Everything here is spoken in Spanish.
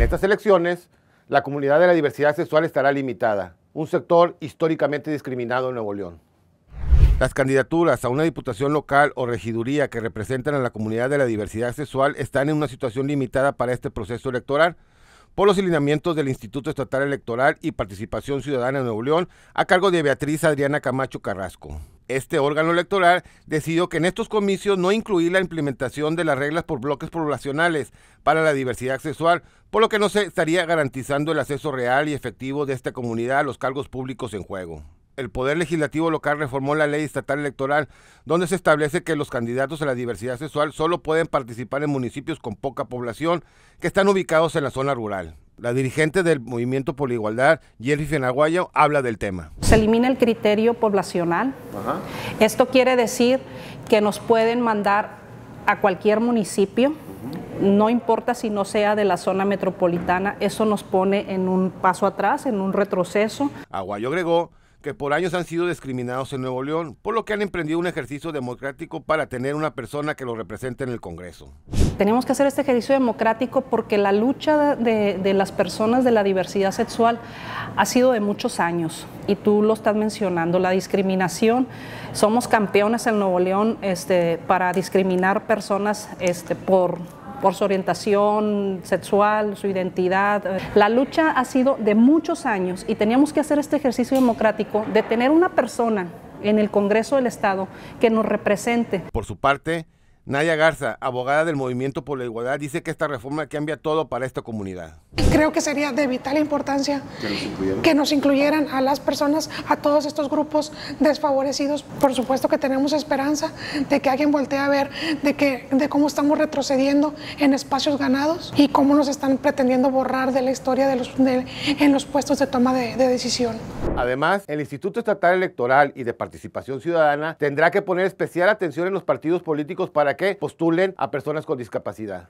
En estas elecciones, la comunidad de la diversidad sexual estará limitada, un sector históricamente discriminado en Nuevo León. Las candidaturas a una diputación local o regiduría que representan a la comunidad de la diversidad sexual están en una situación limitada para este proceso electoral por los lineamientos del Instituto Estatal Electoral y Participación Ciudadana de Nuevo León a cargo de Beatriz Adriana Camacho Carrasco este órgano electoral decidió que en estos comicios no incluir la implementación de las reglas por bloques poblacionales para la diversidad sexual, por lo que no se estaría garantizando el acceso real y efectivo de esta comunidad a los cargos públicos en juego el Poder Legislativo local reformó la ley estatal electoral, donde se establece que los candidatos a la diversidad sexual solo pueden participar en municipios con poca población que están ubicados en la zona rural. La dirigente del Movimiento por la Igualdad, Jerry Fenaguayo, habla del tema. Se elimina el criterio poblacional. Esto quiere decir que nos pueden mandar a cualquier municipio, no importa si no sea de la zona metropolitana, eso nos pone en un paso atrás, en un retroceso. Aguayo agregó que por años han sido discriminados en Nuevo León, por lo que han emprendido un ejercicio democrático para tener una persona que lo represente en el Congreso. Tenemos que hacer este ejercicio democrático porque la lucha de, las personas de la diversidad sexual ha sido de muchos años y tú lo estás mencionando, la discriminación. Somos campeones en Nuevo León este, para discriminar personas este, por por su orientación sexual, su identidad. La lucha ha sido de muchos años y teníamos que hacer este ejercicio democrático de tener una persona en el Congreso del Estado que nos represente. Por su parte, Nadia Garza, abogada del Movimiento por la Igualdad, dice que esta reforma cambia todo para esta comunidad. Creo que sería de vital importancia que nos, incluyeran a las personas, a todos estos grupos desfavorecidos. Por supuesto que tenemos esperanza de que alguien voltee a ver de, que, de cómo estamos retrocediendo en espacios ganados y cómo nos están pretendiendo borrar de la historia en los puestos de toma de decisión. Además, el Instituto Estatal Electoral y de Participación Ciudadana tendrá que poner especial atención en los partidos políticos para que postulen a personas con discapacidad.